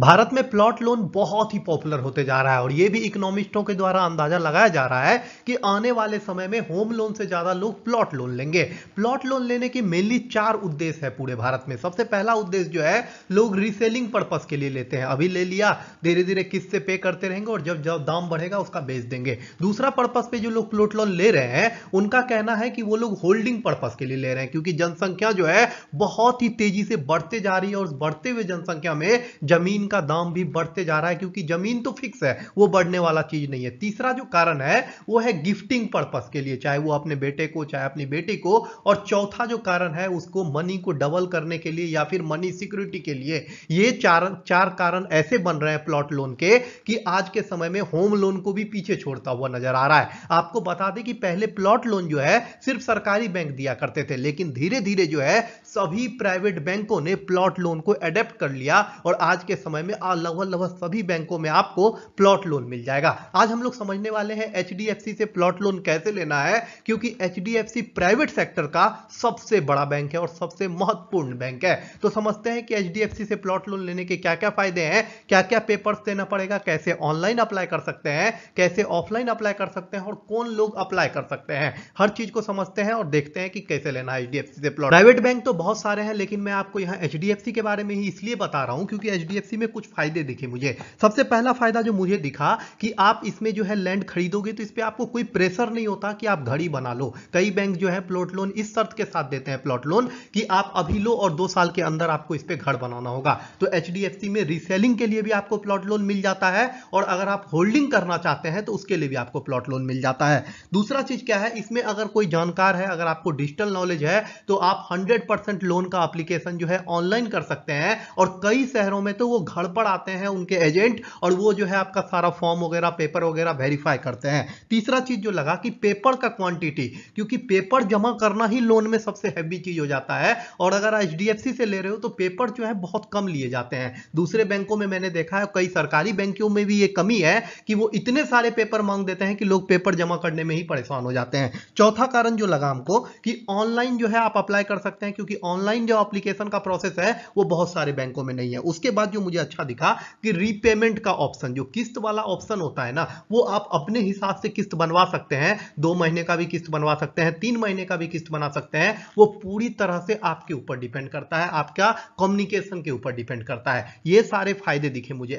भारत में plot loan बहुत ही popular होते जा रहा है और ये भी इकोनॉमिस्टों के द्वारा अंदाजा लगाया जा रहा है कि आने वाले समय में होम लोन से ज्यादा लोग प्लॉट लोन लेंगे प्लॉट लोन लेने के मेनली चार उद्देश्य है पूरे भारत में सबसे पहला उद्देश्य जो है लोग रीसेलिंग पर्पज के लिए लेते हैं अभी ले लिया धीरे धीरे किस्त से पे करते रहेंगे और जब जब दाम बढ़ेगा उसका बेच देंगे दूसरा पर्पज पे जो लोग प्लॉट लोन ले रहे हैं उनका कहना है कि वो लोग होल्डिंग पर्पज के लिए ले रहे हैं क्योंकि जनसंख्या जो है बहुत ही तेजी से बढ़ते जा रही है और बढ़ते हुए जनसंख्या में जमीन का दाम भी बढ़ते जा रहा है क्योंकि जमीन तो फिक्स है वो बढ़ने वाला चीज नहीं है तीसरा जो कारण है वो है गिफ्टिंग पर्पस के लिए चाहे वो अपने बेटे को चाहे अपनी बेटी को और चौथा जो कारण है उसको मनी को डबल करने के लिए या फिर मनी सिक्योरिटी के लिए ये चार चार कारण ऐसे बन रहे हैं प्लॉट लोन के कि आज के समय में होम लोन को भी पीछे छोड़ता हुआ नजर आ रहा है आपको बता दें कि पहले प्लॉट लोन जो है सिर्फ सरकारी बैंक दिया करते थे लेकिन धीरे धीरे जो है सभी प्राइवेट बैंकों ने प्लॉट लोन को एडेप्ट कर लिया और आज के समय समय में लगभग लगभग सभी बैंकों में आपको प्लॉट लोन मिल जाएगा आज हम लोग समझने वाले हैं एच से प्लॉट लोन कैसे लेना है क्योंकि एच प्राइवेट सेक्टर का सबसे बड़ा बैंक है और सबसे महत्वपूर्ण बैंक है तो समझते हैं कि एच से प्लॉट लोन लेने के क्या क्या फायदे हैं क्या क्या पेपर्स देना पड़ेगा कैसे ऑनलाइन अप्लाई कर सकते हैं कैसे ऑफलाइन अप्लाई कर सकते हैं और कौन लोग अप्लाई कर सकते हैं हर चीज को समझते हैं और देखते हैं कि कैसे लेना है एच से प्लॉट प्राइवेट बैंक तो बहुत सारे हैं लेकिन मैं आपको यहाँ एच के बारे में ही इसलिए बता रहा हूँ क्योंकि एच में इसमें कुछ फायदे दिखे मुझे सबसे पहला फायदा जो मुझे दिखा कि आप इसमें जो है लैंड खरीदोगे तो इस पर आपको कोई प्रेशर नहीं होता कि आप घड़ी बना लो कई बैंक जो है प्लॉट लोन इस शर्त के साथ देते हैं प्लॉट लोन कि आप अभी लो और दो साल के अंदर आपको इस पर घर बनाना होगा तो एच में रीसेलिंग के लिए भी आपको प्लॉट लोन मिल जाता है और अगर आप होल्डिंग करना चाहते हैं तो उसके लिए भी आपको प्लॉट लोन मिल जाता है दूसरा चीज क्या है इसमें अगर कोई जानकार है अगर आपको डिजिटल नॉलेज है तो आप 100% लोन का एप्लीकेशन जो है ऑनलाइन कर सकते हैं और कई शहरों में तो वो हड़पड़ आते हैं उनके एजेंट और वो जो है आपका सारा फॉर्म वगैरह पेपर वगैरह वेरीफाई करते हैं तीसरा चीज जो लगा कि पेपर का क्वांटिटी क्योंकि पेपर जमा करना ही लोन में सबसे हैवी चीज हो जाता है और अगर एच से ले रहे हो तो पेपर जो है बहुत कम लिए जाते हैं दूसरे बैंकों में मैंने देखा है कई सरकारी बैंकों में भी ये कमी है कि वो इतने सारे पेपर मांग देते हैं कि लोग पेपर जमा करने में ही परेशान हो जाते हैं चौथा कारण जो लगा हमको कि ऑनलाइन जो है आप अप्लाई कर सकते हैं क्योंकि ऑनलाइन जो अप्लीकेशन का प्रोसेस है वो बहुत सारे बैंकों में नहीं है उसके बाद जो मुझे अच्छा दिखा कि रीपेमेंट का ऑप्शन जो किस्त वाला ऑप्शन होता है ना वो आप अपने हिसाब से किस्त बनवा सकते हैं दो महीने का भी किस्त बनवा सकते हैं तीन महीने का भी किस्त बना सकते हैं वो पूरी तरह से आपके ऊपर डिपेंड करता है आपका कम्युनिकेशन के ऊपर डिपेंड करता है ये सारे फायदे दिखे मुझे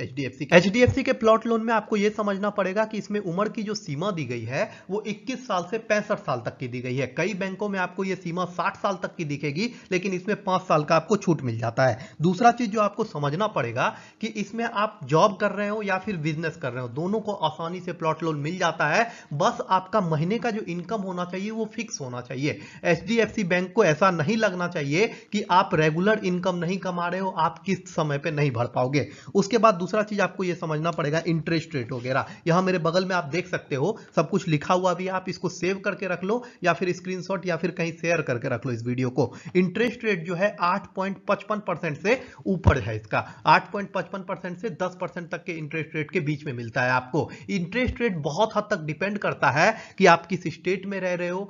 एच डी के प्लॉट लोन में आपको यह समझना पड़ेगा कि इसमें उम्र की जो सीमा दी गई है वो इक्कीस साल से पैंसठ साल तक की दी गई है कई बैंकों में आपको यह सीमा साठ साल तक की दिखेगी लेकिन इसमें पांच साल का आपको छूट मिल जाता है दूसरा चीज जो आपको समझना पड़ेगा कि इसमें आप जॉब कर रहे हो या फिर बिजनेस कर रहे हो दोनों को आसानी से प्लॉट लोन मिल जाता है बस आपका महीने का जो इनकम होना चाहिए वो फिक्स होना चाहिए एच बैंक को ऐसा नहीं लगना चाहिए कि आप रेगुलर इनकम नहीं कमा रहे हो आप किस्त समय पर नहीं भर पाओगे उसके बाद दूसरा चीज आपको यह समझना पड़ेगा इंटरेस्ट रेट वगैरह यहां मेरे बगल में आप देख सकते हो सब कुछ लिखा हुआ भी आप इसको सेव करके रख लो या फिर स्क्रीनशॉट या फिर कहीं शेयर करके रख लो इस वीडियो को इंटरेस्ट रेट जो है 8.55 परसेंट से ऊपर है इसका 8. परसेंट पचपन परसेंट से दस परसेंट तक के इंटरेस्ट रेट के बीच में मिलता है आपको इंटरेस्ट रेट बहुत हद तक डिपेंड करता है कि आप किस स्टेट में रह रहे हो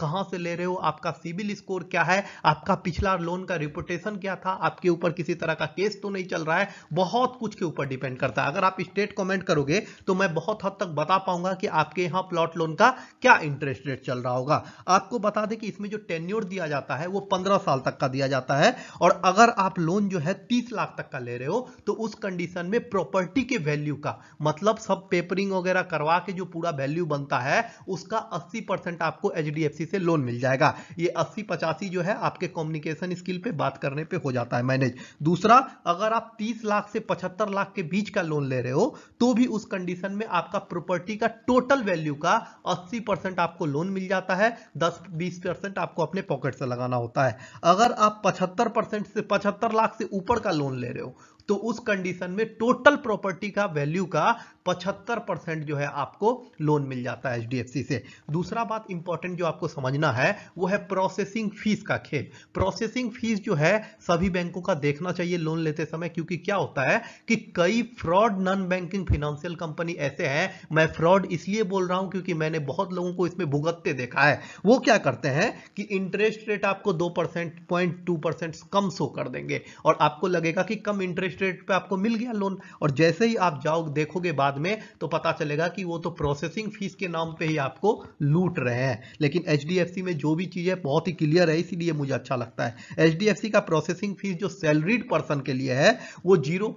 कहां से ले रहे हो आपका सिविल स्कोर क्या है आपका पिछला लोन का रिपोर्टेशन क्या था आपके ऊपर किसी तरह का केस तो नहीं चल रहा है बहुत कुछ के ऊपर डिपेंड करता है अगर आप स्टेट कॉमेंट करोगे तो मैं बहुत हद तक बता पाऊंगा कि आपके यहाँ प्लॉट लोन का क्या इंटरेस्ट रेट चल रहा होगा आपको बता दें कि इसमें जो टेन्योर दिया जाता है वो पंद्रह साल तक का दिया जाता है और अगर आप लोन जो है तीस लाख तक का ले रहे हो तो उस कंडीशन में प्रॉपर्टी के वैल्यू का मतलब सब पेपरिंग वगैरह करवा के जो पूरा वैल्यू बनता है उसका 80 परसेंट आपको एच से लोन मिल जाएगा ये 80 पचासी जो है आपके कम्युनिकेशन स्किल पे बात करने पे हो जाता है मैनेज दूसरा अगर आप 30 लाख से 75 लाख के बीच का लोन ले रहे हो तो भी उस कंडीशन में आपका प्रॉपर्टी का टोटल वैल्यू का अस्सी परसेंट आपको लोन मिल जाता है दस बीस परसेंट आपको अपने पॉकेट से लगाना होता है अगर आप पचहत्तर परसेंट से पचहत्तर लाख से ऊपर का लोन ले रहे हो तो उस कंडीशन में टोटल प्रॉपर्टी का वैल्यू का 75 परसेंट जो है आपको लोन मिल जाता है एचडीएफसी से दूसरा बात इंपॉर्टेंट जो आपको समझना है वो है प्रोसेसिंग फीस का खेल प्रोसेसिंग फीस जो है सभी बैंकों का देखना चाहिए लोन लेते समय क्योंकि क्या होता है कि कई fraud non banking financial company ऐसे हैं मैं फ्रॉड इसलिए बोल रहा हूं क्योंकि मैंने बहुत लोगों को इसमें भुगतते देखा है वो क्या करते हैं कि इंटरेस्ट रेट आपको दो परसेंट पॉइंट टू परसेंट कम शो कर देंगे और आपको लगेगा कि कम इंटरेस्ट इंटरेस्ट रेट पे आपको मिल गया लोन और जैसे ही आप जाओ देखोगे बाद में तो पता चलेगा कि वो तो प्रोसेसिंग फीस के नाम पे ही आपको लूट रहे हैं लेकिन एच में जो भी चीज़ है बहुत ही क्लियर है इसीलिए मुझे अच्छा लगता है एच का प्रोसेसिंग फीस जो सैलरीड पर्सन के लिए है वो जीरो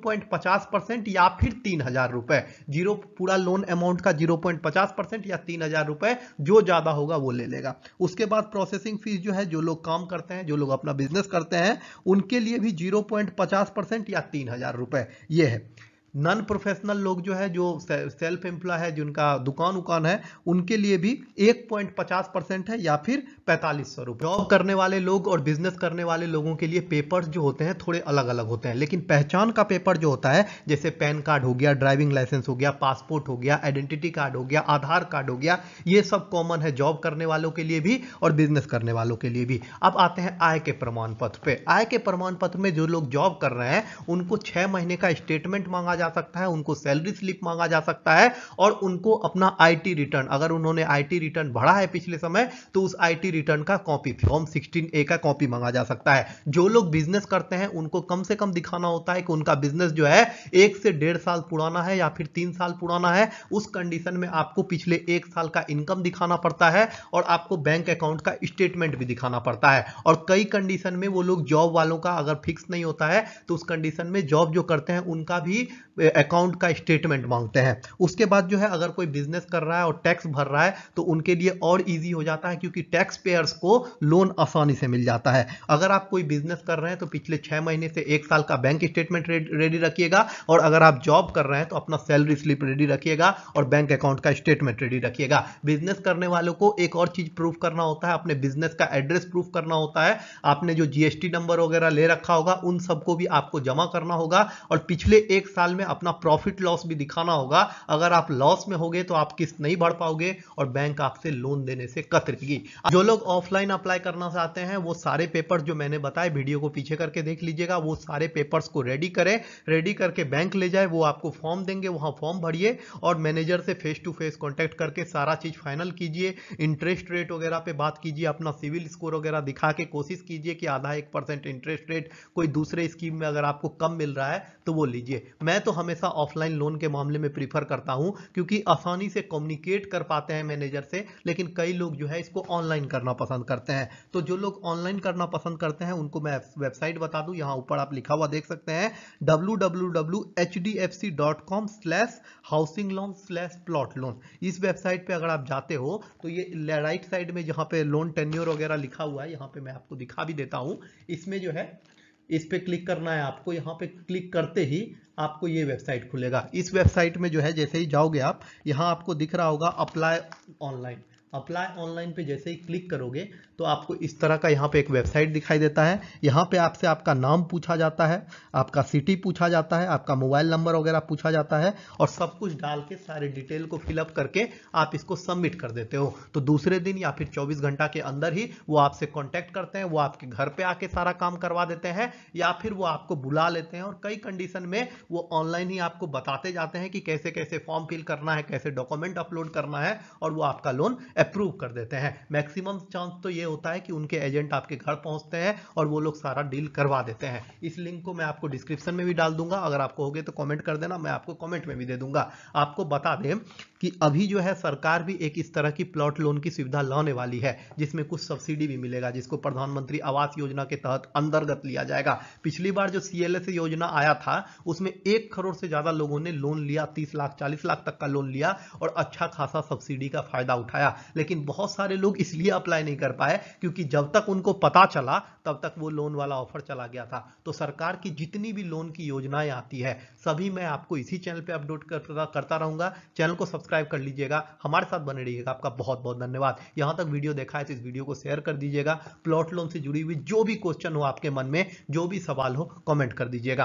या फिर तीन जीरो पूरा लोन अमाउंट का जीरो या तीन जो ज्यादा होगा वो ले लेगा उसके बाद प्रोसेसिंग फीस जो है जो लोग काम करते हैं जो लोग अपना बिजनेस करते हैं उनके लिए भी जीरो पॉइंट पचास परसेंट या तीन तीन हजार रुपये ये है नॉन प्रोफेशनल लोग जो है जो सेल्फ एम्प्लॉय है जिनका दुकान उकान है उनके लिए भी एक पॉइंट पचास परसेंट है या फिर पैंतालीस सौ रुपये जॉब करने वाले लोग और बिजनेस करने वाले लोगों के लिए पेपर्स जो होते हैं थोड़े अलग अलग होते हैं लेकिन पहचान का पेपर जो होता है जैसे पैन कार्ड हो गया ड्राइविंग लाइसेंस हो गया पासपोर्ट हो गया आइडेंटिटी कार्ड हो गया आधार कार्ड हो गया ये सब कॉमन है जॉब करने वालों के लिए भी और बिजनेस करने वालों के लिए भी अब आते हैं आय के प्रमाण पत्र पे आय के प्रमाण पत्र में जो लोग जॉब कर रहे हैं उनको छह महीने का स्टेटमेंट मांगा जाता जा सकता है उनको सैलरी स्लिप मांगा जा सकता है और उनको अपना आईटी रिटर्न अगर उन्होंने आईटी रिटर्न भरा है पिछले समय तो उस आईटी रिटर्न का कॉपी फॉर्म ए का कॉपी मांगा जा सकता है जो लोग बिजनेस करते हैं उनको कम से कम दिखाना होता है कि उनका बिजनेस जो है एक से डेढ़ साल पुराना है या फिर तीन साल पुराना है उस कंडीशन में आपको पिछले एक साल का इनकम दिखाना पड़ता है और आपको बैंक अकाउंट का स्टेटमेंट भी दिखाना पड़ता है और कई कंडीशन में वो लोग जॉब वालों का अगर फिक्स नहीं होता है तो उस कंडीशन में जॉब जो करते हैं उनका भी अकाउंट का स्टेटमेंट मांगते हैं उसके बाद जो है अगर कोई बिजनेस कर रहा है और टैक्स भर रहा है तो उनके लिए और ईजी हो जाता है क्योंकि टैक्स पेयर्स को लोन आसानी से मिल जाता है अगर आप कोई बिजनेस कर रहे हैं तो पिछले छह महीने से एक साल का बैंक स्टेटमेंट रेडी रखिएगा और अगर आप जॉब कर रहे हैं तो अपना सैलरी स्लिप रेडी रखिएगा और बैंक अकाउंट का स्टेटमेंट रेडी रखिएगा बिजनेस करने वालों को एक और चीज़ प्रूफ करना होता है अपने बिजनेस का एड्रेस प्रूफ करना होता है आपने जो जीएसटी नंबर वगैरह ले रखा होगा उन सबको भी आपको जमा करना होगा और पिछले एक साल में अपना प्रॉफिट लॉस भी दिखाना होगा अगर आप लॉस में होगे तो आप किस्त नहीं भर पाओगे और बैंक आपसे लोन देने से कतरेगी जो लोग ऑफलाइन अप्लाई करना चाहते हैं वो सारे पेपर जो मैंने बताए वीडियो को पीछे करके देख लीजिएगा वो सारे पेपर्स को रेडी करें रेडी करके बैंक ले जाए वो आपको फॉर्म देंगे वहां फॉर्म भरिए और मैनेजर से फेस टू फेस कॉन्टेक्ट करके सारा चीज़ फाइनल कीजिए इंटरेस्ट रेट वगैरह पे बात कीजिए अपना सिविल स्कोर वगैरह दिखा के कोशिश कीजिए कि आधा एक परसेंट इंटरेस्ट रेट कोई दूसरे स्कीम में अगर आपको कम मिल रहा है तो वो लीजिए मैं तो हमेशा ऑफलाइन लोन के मामले में प्रीफर करता हूं क्योंकि आसानी से कम्युनिकेट कर पाते हैं मैनेजर से लेकिन कई लोग जो है इसको ऑनलाइन करना पसंद करते हैं तो जो लोग ऑनलाइन करना पसंद करते हैं उनको मैं वेबसाइट बता दूं यहां ऊपर आप लिखा हुआ देख सकते हैं www.hdfc.com/housingloan/plotloan इस वेबसाइट पे अगर आप जाते हो तो ये राइट साइड में जहां पे लोन टेन्योर वगैरह लिखा हुआ है यहां पे मैं आपको दिखा भी देता हूं इसमें जो है इस पर क्लिक करना है आपको यहाँ पे क्लिक करते ही आपको ये वेबसाइट खुलेगा इस वेबसाइट में जो है जैसे ही जाओगे आप यहाँ आपको दिख रहा होगा अप्लाई ऑनलाइन अप्लाई ऑनलाइन पे जैसे ही क्लिक करोगे तो आपको इस तरह का यहाँ पे एक वेबसाइट दिखाई देता है यहाँ पे आपसे आपका नाम पूछा जाता है आपका सिटी पूछा जाता है आपका मोबाइल नंबर वगैरह पूछा जाता है और सब कुछ डाल के सारे डिटेल को फिलअप करके आप इसको सबमिट कर देते हो तो दूसरे दिन या फिर चौबीस घंटा के अंदर ही वो आपसे कॉन्टैक्ट करते हैं वो आपके घर पर आके सारा काम करवा देते हैं या फिर वो आपको बुला लेते हैं और कई कंडीशन में वो ऑनलाइन ही आपको बताते जाते हैं कि कैसे कैसे फॉर्म फिल करना है कैसे डॉक्यूमेंट अपलोड करना है और वो आपका लोन अप्रूव कर देते हैं मैक्सिमम चांस तो ये होता है कि उनके एजेंट आपके घर पहुंचते हैं और वो लोग सारा डील करवा देते हैं इस लिंक को मैं आपको डिस्क्रिप्शन में भी डाल दूंगा अगर आपको होगे तो कॉमेंट कर देना मैं आपको कॉमेंट में भी दे दूंगा आपको बता दें कि अभी जो है सरकार भी एक इस तरह की प्लॉट लोन की सुविधा लाने वाली है जिसमें कुछ सब्सिडी भी मिलेगा जिसको प्रधानमंत्री आवास योजना के तहत अंतर्गत लिया जाएगा पिछली बार जो एस योजना आया था उसमें एक करोड़ से ज्यादा लोगों ने लोन लिया तीस लाख चालीस लाख तक का लोन लिया और अच्छा खासा सब्सिडी का फायदा उठाया लेकिन बहुत सारे लोग इसलिए अप्लाई नहीं कर पाए क्योंकि जब तक उनको पता चला तब तक वो लोन वाला ऑफर चला गया था तो सरकार की जितनी भी लोन की योजनाएं आती है सभी मैं आपको इसी चैनल पर अपडेट करता रहूंगा चैनल को सब्सक्राइब सब्सक्राइब कर लीजिएगा हमारे साथ बने रहिएगा आपका बहुत बहुत धन्यवाद यहां तक वीडियो देखा है तो इस वीडियो को शेयर कर दीजिएगा प्लॉट लोन से जुड़ी हुई जो भी क्वेश्चन हो आपके मन में जो भी सवाल हो कॉमेंट कर दीजिएगा